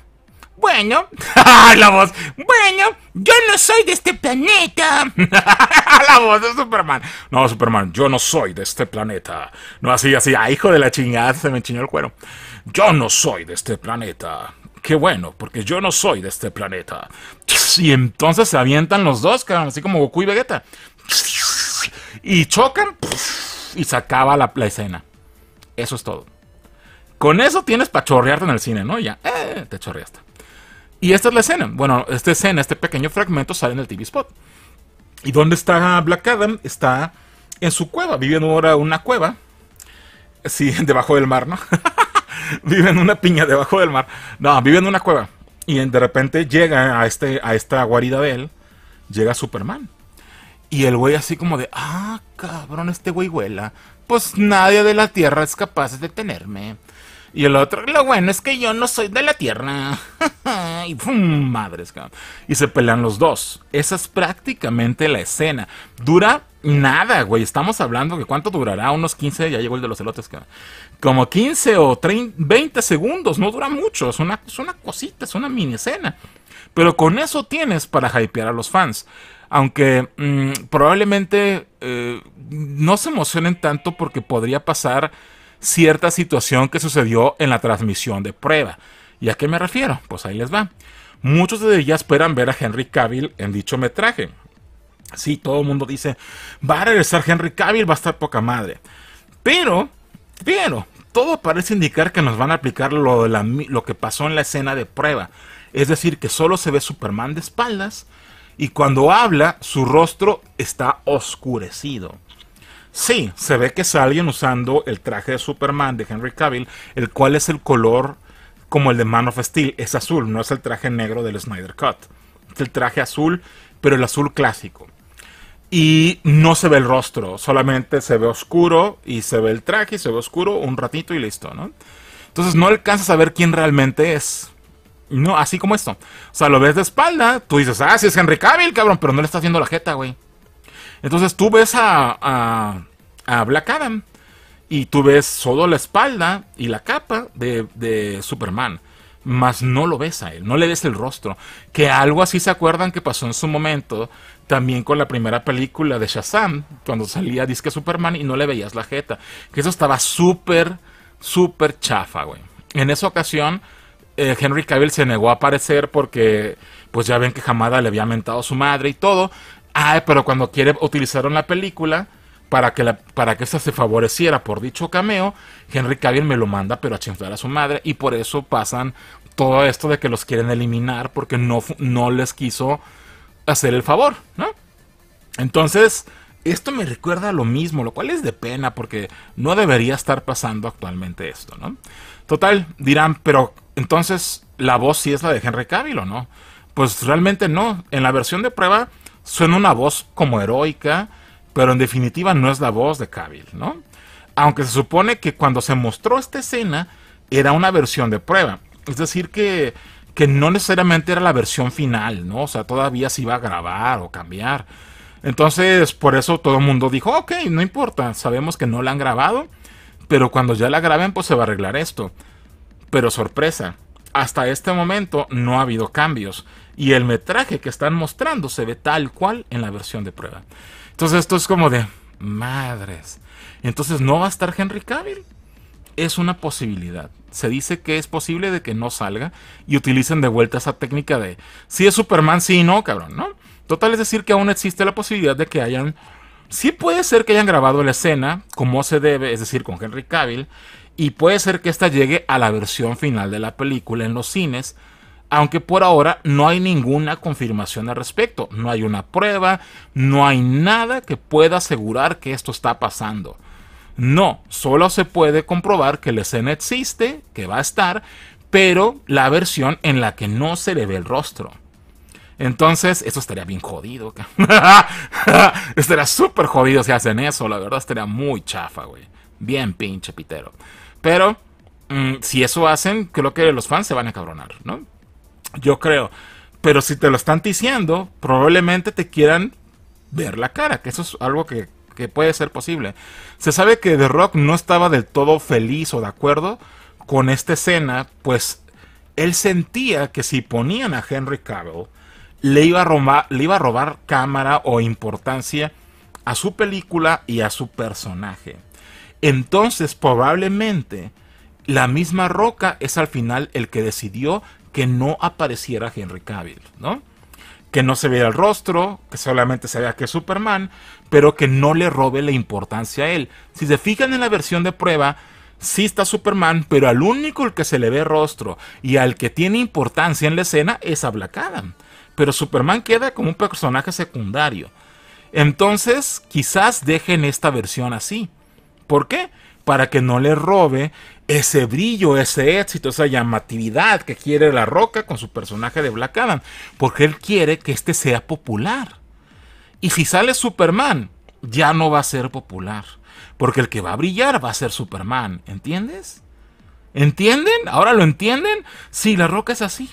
bueno, (laughs) la voz, bueno, yo no soy de este planeta. (laughs) la voz de Superman. No, Superman, yo no soy de este planeta. No así, así, ah, hijo de la chingada, se me chiñó el cuero. Yo no soy de este planeta. Qué bueno, porque yo no soy de este planeta. Y entonces se avientan los dos, así como Goku y Vegeta. Y chocan y se acaba la, la escena. Eso es todo. Con eso tienes para chorrearte en el cine, ¿no? Ya, eh, te chorreaste. Y esta es la escena. Bueno, esta escena, este pequeño fragmento sale en el TV spot. ¿Y dónde está Black Adam? Está en su cueva, viviendo ahora una cueva. Sí, (laughs) debajo del mar, ¿no? (laughs) vive en una piña debajo del mar. No, vive en una cueva. Y de repente llega a, este, a esta guarida de él, llega Superman. Y el güey así como de, ah, cabrón, este güey huela. Pues nadie de la Tierra es capaz de detenerme. Y el otro, lo bueno es que yo no soy de la tierra. (laughs) y ¡pum! madres, cabrón. Y se pelean los dos. Esa es prácticamente la escena. Dura nada, güey. Estamos hablando de cuánto durará, unos 15, ya llegó el de los elotes, cabrón. Como 15 o 20 segundos, no dura mucho. Es una, una cosita, es una mini escena. Pero con eso tienes para hypear a los fans. Aunque mm, probablemente eh, no se emocionen tanto porque podría pasar cierta situación que sucedió en la transmisión de prueba. ¿Y a qué me refiero? Pues ahí les va. Muchos de ellas esperan ver a Henry Cavill en dicho metraje. Sí, todo el mundo dice, va a regresar Henry Cavill, va a estar poca madre. Pero, pero, todo parece indicar que nos van a aplicar lo, lo que pasó en la escena de prueba. Es decir, que solo se ve Superman de espaldas y cuando habla su rostro está oscurecido. Sí, se ve que es alguien usando el traje de Superman de Henry Cavill, el cual es el color como el de Man of Steel, es azul, no es el traje negro del Snyder Cut. Es el traje azul, pero el azul clásico. Y no se ve el rostro, solamente se ve oscuro y se ve el traje, y se ve oscuro un ratito y listo, ¿no? Entonces no alcanzas a ver quién realmente es. No, así como esto. O sea, lo ves de espalda, tú dices, ah, sí es Henry Cavill, cabrón, pero no le está haciendo la jeta, güey. Entonces tú ves a a Black Adam. Y tú ves solo la espalda y la capa de, Superman. Mas no lo ves a él, no le ves el rostro. Que algo así se acuerdan que pasó en su momento también con la primera película de Shazam, cuando salía Disque Superman y no le veías la jeta. Que eso estaba súper, súper chafa, güey. En esa ocasión, eh, Henry Cavill se negó a aparecer porque, pues ya ven que Jamada le había mentado a su madre y todo. Ah, pero cuando quiere utilizaron la película para que, la, para que esta se favoreciera por dicho cameo, Henry Cavill me lo manda, pero a chingar a su madre, y por eso pasan todo esto de que los quieren eliminar porque no, no les quiso hacer el favor, ¿no? Entonces, esto me recuerda lo mismo, lo cual es de pena porque no debería estar pasando actualmente esto, ¿no? Total, dirán, pero entonces la voz sí es la de Henry Cavill o no? Pues realmente no, en la versión de prueba suena una voz como heroica, pero en definitiva no es la voz de Cavill, ¿no? Aunque se supone que cuando se mostró esta escena era una versión de prueba, es decir que, que no necesariamente era la versión final, ¿no? O sea, todavía se iba a grabar o cambiar. Entonces, por eso todo el mundo dijo, ok, no importa, sabemos que no la han grabado, pero cuando ya la graben, pues se va a arreglar esto. Pero sorpresa, hasta este momento no ha habido cambios y el metraje que están mostrando se ve tal cual en la versión de prueba. Entonces esto es como de madres. Entonces no va a estar Henry Cavill. Es una posibilidad. Se dice que es posible de que no salga y utilicen de vuelta esa técnica de si es Superman, sí y no, cabrón, ¿no? Total es decir que aún existe la posibilidad de que hayan... Sí puede ser que hayan grabado la escena como se debe, es decir, con Henry Cavill, y puede ser que esta llegue a la versión final de la película en los cines aunque por ahora no hay ninguna confirmación al respecto, no hay una prueba, no hay nada que pueda asegurar que esto está pasando. No, solo se puede comprobar que la escena existe, que va a estar, pero la versión en la que no se le ve el rostro. Entonces, eso estaría bien jodido. (laughs) estaría súper jodido si hacen eso, la verdad estaría muy chafa, güey. Bien pinche pitero. Pero, mm, si eso hacen, creo que los fans se van a cabronar, ¿no? Yo creo. Pero si te lo están diciendo, probablemente te quieran ver la cara, que eso es algo que, que puede ser posible. Se sabe que The Rock no estaba del todo feliz o de acuerdo con esta escena, pues él sentía que si ponían a Henry Cavill, le iba a, le iba a robar cámara o importancia a su película y a su personaje. Entonces, probablemente, la misma Roca es al final el que decidió que no apareciera Henry Cavill, ¿no? Que no se viera el rostro, que solamente se vea que es Superman, pero que no le robe la importancia a él. Si se fijan en la versión de prueba, sí está Superman, pero al único el que se le ve rostro y al que tiene importancia en la escena es a Black Adam. Pero Superman queda como un personaje secundario. Entonces, quizás dejen esta versión así. ¿Por qué? Para que no le robe ese brillo, ese éxito, esa llamatividad que quiere La Roca con su personaje de Black Adam, porque él quiere que este sea popular. Y si sale Superman, ya no va a ser popular, porque el que va a brillar va a ser Superman, ¿entiendes? ¿Entienden? ¿Ahora lo entienden? Sí, La Roca es así.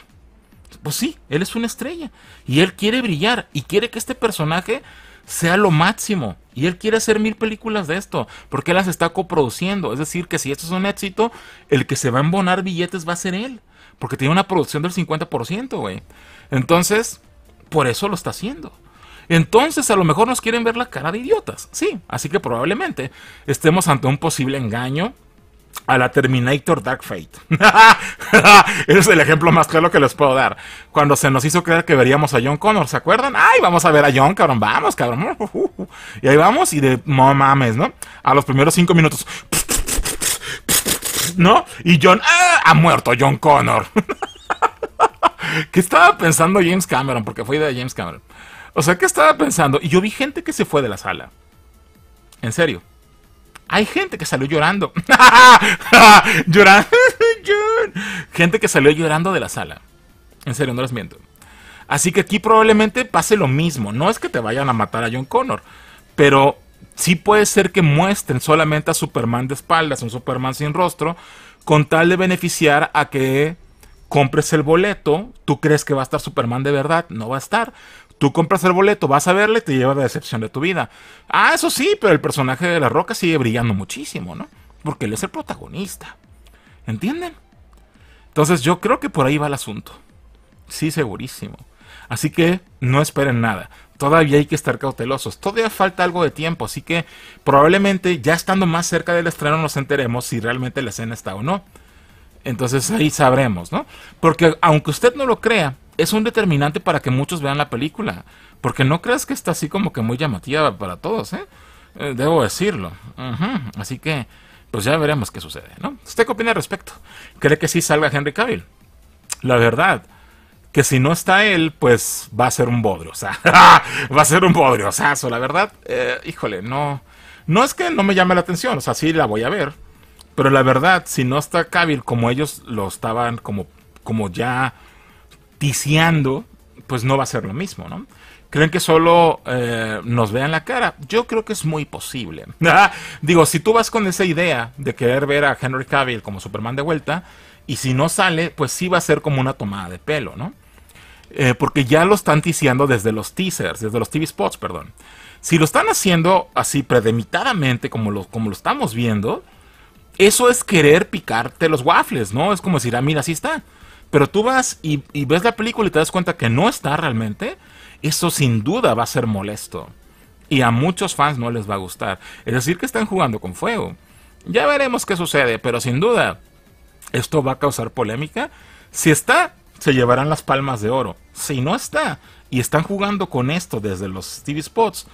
Pues sí, él es una estrella y él quiere brillar y quiere que este personaje sea lo máximo. Y él quiere hacer mil películas de esto, porque él las está coproduciendo. Es decir, que si esto es un éxito, el que se va a embonar billetes va a ser él, porque tiene una producción del 50%, güey. Entonces, por eso lo está haciendo. Entonces, a lo mejor nos quieren ver la cara de idiotas. Sí, así que probablemente estemos ante un posible engaño a la Terminator Dark Fate. (laughs) Ese es el ejemplo más claro que les puedo dar. Cuando se nos hizo creer que veríamos a John Connor, ¿se acuerdan? Ay, vamos a ver a John, cabrón, vamos, cabrón. (laughs) Y ahí vamos y de no mames, ¿no? A los primeros cinco minutos. (laughs) ¿No? Y John, ¡ah! Ha muerto John Connor. ¿Qué estaba pensando James Cameron? Porque fue de James Cameron. O sea, ¿qué estaba pensando? Y yo vi gente que se fue de la sala. En serio. Hay gente que salió llorando. (laughs) llorando. (laughs) gente que salió llorando de la sala. En serio, no les miento. Así que aquí probablemente pase lo mismo. No es que te vayan a matar a John Connor, pero sí puede ser que muestren solamente a Superman de espaldas, un Superman sin rostro, con tal de beneficiar a que compres el boleto. Tú crees que va a estar Superman de verdad, no va a estar. Tú compras el boleto, vas a verle, te lleva la decepción de tu vida. Ah, eso sí, pero el personaje de La Roca sigue brillando muchísimo, ¿no? Porque él es el protagonista. ¿Entienden? Entonces yo creo que por ahí va el asunto. Sí, segurísimo. Así que no esperen nada. Todavía hay que estar cautelosos. Todavía falta algo de tiempo. Así que probablemente ya estando más cerca del estreno nos enteremos si realmente la escena está o no. Entonces ahí sabremos, ¿no? Porque aunque usted no lo crea, es un determinante para que muchos vean la película. Porque no creas que está así como que muy llamativa para todos, ¿eh? eh debo decirlo. Así que, pues ya veremos qué sucede, ¿no? ¿Usted qué opina al respecto? ¿Cree que sí salga Henry Cavill? La verdad, que si no está él, pues va a ser un bodrio. O sea, (laughs) va a ser un bodrio. O la verdad, eh, híjole, no. No es que no me llame la atención, o sea, sí la voy a ver. Pero la verdad, si no está Cavill como ellos lo estaban, como, como ya ticiando, pues no va a ser lo mismo, ¿no? creen que solo eh, nos vean la cara. Yo creo que es muy posible. (laughs) Digo, si tú vas con esa idea de querer ver a Henry Cavill como Superman de vuelta, y si no sale, pues sí va a ser como una tomada de pelo, ¿no? Eh, porque ya lo están ticiando desde los teasers, desde los TV spots, perdón. Si lo están haciendo así predemitadamente como lo, como lo estamos viendo, eso es querer picarte los waffles, ¿no? Es como decir, ah, mira, así está. Pero tú vas y, ves la película y te das cuenta que no está realmente. Eso sin duda va a ser molesto. Y a muchos fans no les va a gustar. Es decir, que están jugando con fuego. Ya veremos qué sucede, pero sin duda, esto va a causar polémica. Si está, se llevarán las palmas de oro. Si no está, y están jugando con esto desde los TV Spots,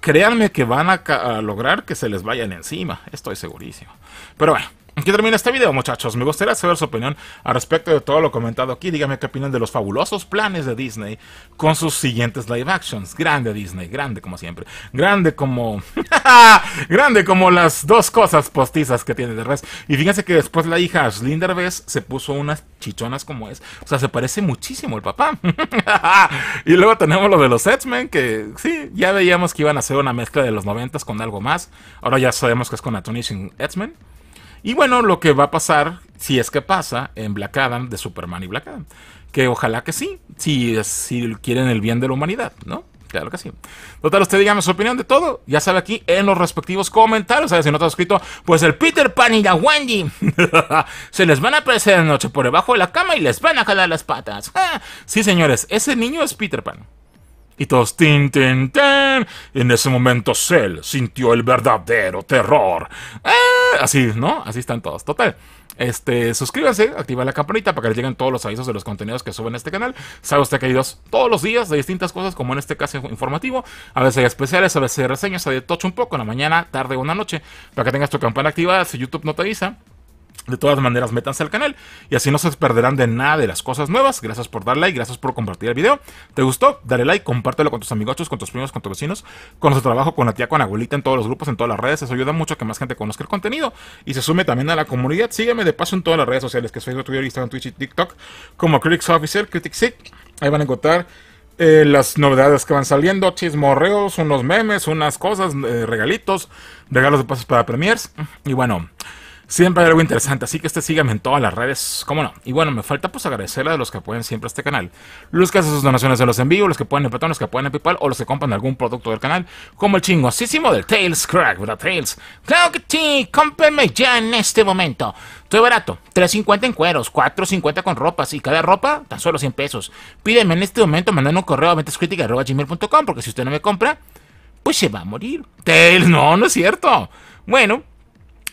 créanme que van a lograr que se les vayan encima. Estoy segurísimo. Pero bueno, Aquí termina este video, muchachos. Me gustaría saber su opinión al respecto de todo lo comentado aquí. Díganme qué opinan de los fabulosos planes de Disney con sus siguientes live actions. Grande Disney, grande como siempre. Grande como. (laughs) grande como las dos cosas postizas que tiene de res. Y fíjense que después la hija Slinder Derbez se puso unas chichonas como es. O sea, se parece muchísimo el papá. (laughs) y luego tenemos lo de los X-Men, que sí, ya veíamos que iban a ser una mezcla de los noventas con algo más. Ahora ya sabemos que es con Anthony X-Men. Y bueno, lo que va a pasar, si es que pasa, en Black Adam de Superman y Black Adam. Que ojalá que sí, si, si quieren el bien de la humanidad, ¿no? Claro que sí. Total, usted dígame su opinión de todo. Ya sabe aquí en los respectivos comentarios. ver Si no te has suscrito, pues el Peter Pan y la Wendy (laughs) se les van a aparecer de noche por debajo de la cama y les van a jalar las patas. (laughs) sí, señores, ese niño es Peter Pan. Y todos tin, tin, tin. En ese momento Cell sintió el verdadero terror. Eh, así, ¿no? Así están todos. Total. Este, suscríbase, activa la campanita para que les lleguen todos los avisos de los contenidos que suben en este canal. Sabe usted que hay todos los días de distintas cosas, como en este caso informativo. A veces hay especiales, a veces hay reseñas, a veces tocho un poco en la mañana, tarde o una noche. Para que tengas tu campana activada, si YouTube no te avisa de todas maneras, métanse al canal y así no se perderán de nada de las cosas nuevas. Gracias por dar like, gracias por compartir el video. ¿Te gustó? Dale like, compártelo con tus amigos, con tus primos, con tus vecinos, con nuestro trabajo, con la tía, con la abuelita, en todos los grupos, en todas las redes. Eso ayuda mucho a que más gente conozca el contenido y se sume también a la comunidad. Sígueme de paso en todas las redes sociales, que es Facebook, Twitter, Instagram, Twitch y TikTok, como Critics Officer, Critics Ahí van a encontrar eh, las novedades que van saliendo, chismorreos, unos memes, unas cosas, eh, regalitos, regalos de pasos para premiers. Y bueno, Siempre hay algo interesante, así que este síganme en todas las redes, cómo no. Y bueno, me falta pues agradecerle a los que apoyan siempre este canal. Los que hacen sus donaciones a los envíos, los que pueden en los que pueden en Paypal o los que compran algún producto del canal, como el chingosísimo del Tails Crack, ¿verdad? Tails. Claro que sí, cómprenme ya en este momento. Estoy barato, 3.50 en cueros, 4.50 con ropas y cada ropa tan solo 100 pesos. Pídeme en este momento mandando un correo a ventascritica.gmail.com, porque si usted no me compra, pues se va a morir. Tails, no, no es cierto. Bueno,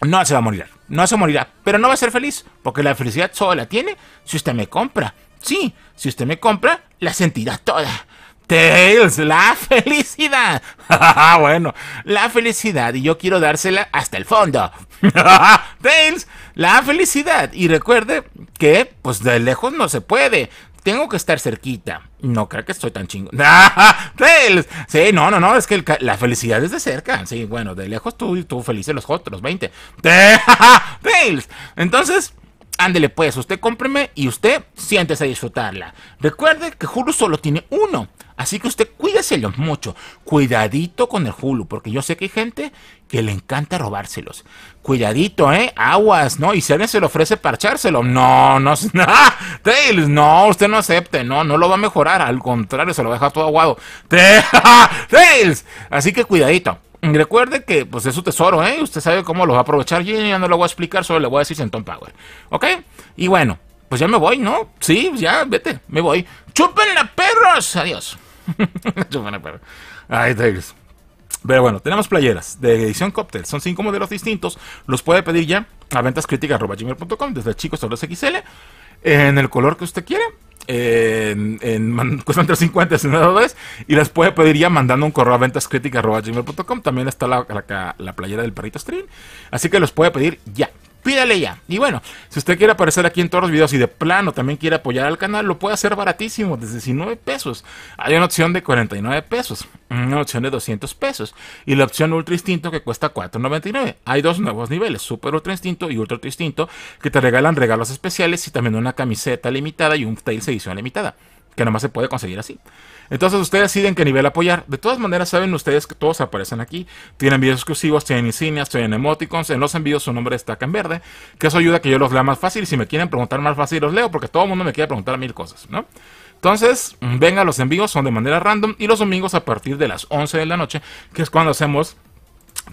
no se va a morir. No se morirá, pero no va a ser feliz, porque la felicidad solo la tiene si usted me compra. Sí, si usted me compra, la sentirá toda. Tails, la felicidad. (laughs) bueno, la felicidad y yo quiero dársela hasta el fondo. (laughs) Tails, la felicidad. Y recuerde que, pues de lejos no se puede tengo que estar cerquita. No creo que estoy tan chingo. (laughs) ¡Ah! sí, no, no, no, es que la felicidad es de cerca. Sí, bueno, de lejos tú, tú feliz los otros, 20. (laughs) Entonces, ándele pues, usted cómpreme y usted siéntese a disfrutarla. Recuerde que Hulu solo tiene uno. Así que usted cuídeselos mucho. Cuidadito con el Hulu, porque yo sé que hay gente que le encanta robárselos. Cuidadito, ¿eh? Aguas, ¿no? Y si se le ofrece parchárselo. No, no, no. (laughs) Ah, Tails, no, usted no acepte. No, no lo va a mejorar. Al contrario, se lo va a dejar todo aguado. (laughs) Tails. Así que cuidadito. Recuerde que pues es su tesoro, ¿eh? Usted sabe cómo lo va a aprovechar. Yo ya no lo voy a explicar, solo le voy a decir Tom Power. ¿Ok? Y bueno, pues ya me voy, ¿no? Sí, ya, vete, me voy. ¡Chúpenla, perros! Adiós. (laughs) Ay, Pero bueno, tenemos playeras de edición cóctel. Son cinco modelos distintos. Los puede pedir ya a Ventascritica.com desde chicos hasta los XL. En el color que usted quiera. En, cuestan entre 50 y dólares. Y las puede pedir ya mandando un correo a Ventascritica.com También está la, la, la, playera del perrito stream. Así que los puede pedir ya pídale ya. Y bueno, si usted quiere aparecer aquí en todos los videos y de plano también quiere apoyar al canal, lo puede hacer baratísimo, desde 19 pesos. Hay una opción de 49 pesos, una opción de 200 pesos y la opción Ultra Instinto que cuesta 4.99. Hay dos nuevos niveles, Super Ultra Instinto y Ultra Instinto, que te regalan regalos especiales y también una camiseta limitada y un tail edición limitada que más se puede conseguir así. Entonces ustedes deciden qué nivel apoyar. De todas maneras, saben ustedes que todos aparecen aquí. Tienen videos exclusivos, tienen insignias, tienen emoticons. En los envíos su nombre destaca en verde. Que eso ayuda a que yo los lea más fácil. Y si me quieren preguntar más fácil, los leo. Porque todo el mundo me quiere preguntar mil cosas, ¿no? Entonces, vengan los envíos son de manera random. Y los domingos a partir de las 11 de la noche, que es cuando hacemos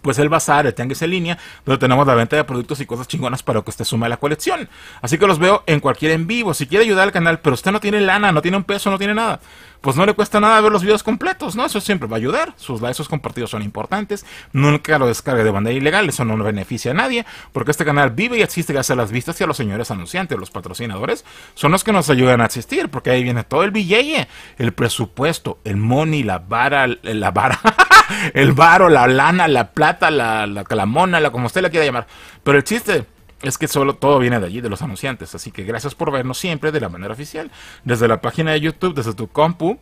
pues el bazar, el tianguis en línea, donde tenemos la venta de productos y cosas chingonas para que usted sume a la colección. Así que los veo en cualquier en vivo. Si quiere ayudar al canal, pero usted no tiene lana, no tiene un peso, no tiene nada, pues no le cuesta nada ver los videos completos, ¿no? Eso siempre va a ayudar. Sus likes, sus compartidos son importantes. Nunca lo descargue de manera ilegal, eso no beneficia a nadie, porque este canal vive y existe gracias a las vistas y a los señores anunciantes, los patrocinadores, son los que nos ayudan a existir, porque ahí viene todo el billete, el presupuesto, el money, la vara, la vara. (laughs) el varo, la lana, la plata, la, calamona, la como usted la quiera llamar. Pero el chiste es que solo todo viene de allí, de los anunciantes. Así que gracias por vernos siempre de la manera oficial, desde la página de YouTube, desde tu compu,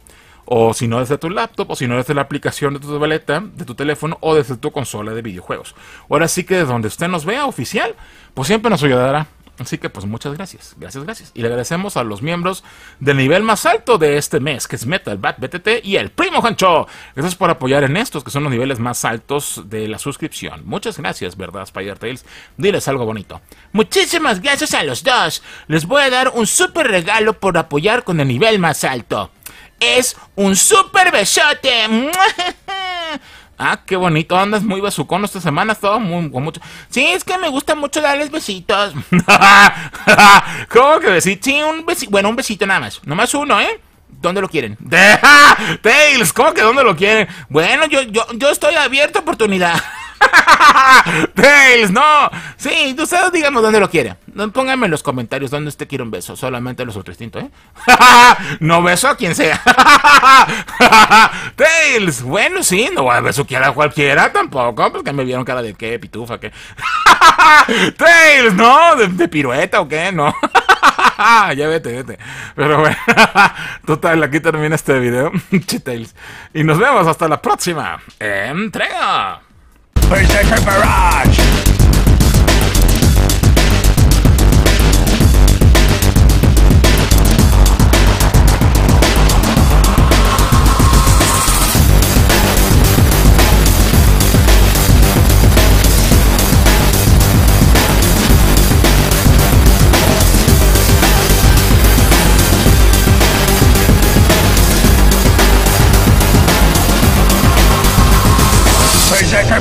o si no desde tu laptop, o si no desde la aplicación de tu tableta, de tu teléfono, o desde tu consola de videojuegos. Ahora sí que desde donde usted nos vea oficial, pues siempre nos ayudará. Así que pues muchas gracias, gracias, gracias. Y le agradecemos a los miembros del nivel más alto de este mes, que es Metal Bat BTT y el Primo Hancho. Gracias por apoyar en estos, que son los niveles más altos de la suscripción. Muchas gracias, ¿verdad, Spider Tales? Diles algo bonito. Muchísimas gracias a los dos. Les voy a dar un súper regalo por apoyar con el nivel más alto. Es un super besote. (laughs) Ah, qué bonito, andas muy besucón esta semana, Todo muy con mucho. Sí, es que me gusta mucho darles besitos. (laughs) ¿Cómo que besitos? Sí, un besito, bueno, un besito nada más, nomás uno, ¿eh? ¿Dónde lo quieren? (laughs) ¡Tails! ¿Cómo que dónde lo quieren? Bueno, yo, yo, yo estoy abierto a oportunidad. (laughs) Tails, no. Sí, ustedes digamos, dónde lo quiere Pónganme en los comentarios dónde usted quiere un beso. Solamente los otros instinto, ¿eh? (laughs) no beso a quien sea. (laughs) Tails, bueno, sí, no voy a besuquear a cualquiera tampoco. Porque pues, me vieron cara de qué, pitufa, qué. Tails, no, de, pirueta o qué, no. ya vete, vete. Pero bueno, total, aquí termina este video. Tails. Y nos vemos hasta la próxima. Entrega. Berserker Barrage! Berserker